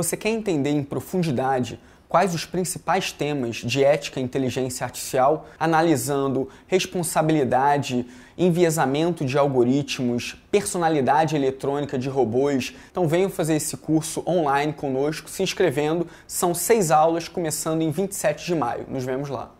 Você quer entender em profundidade quais os principais temas de ética e inteligência artificial, analisando responsabilidade, enviesamento de algoritmos, personalidade eletrônica de robôs. Então venham fazer esse curso online conosco, se inscrevendo. São seis aulas, começando em 27 de maio. Nos vemos lá.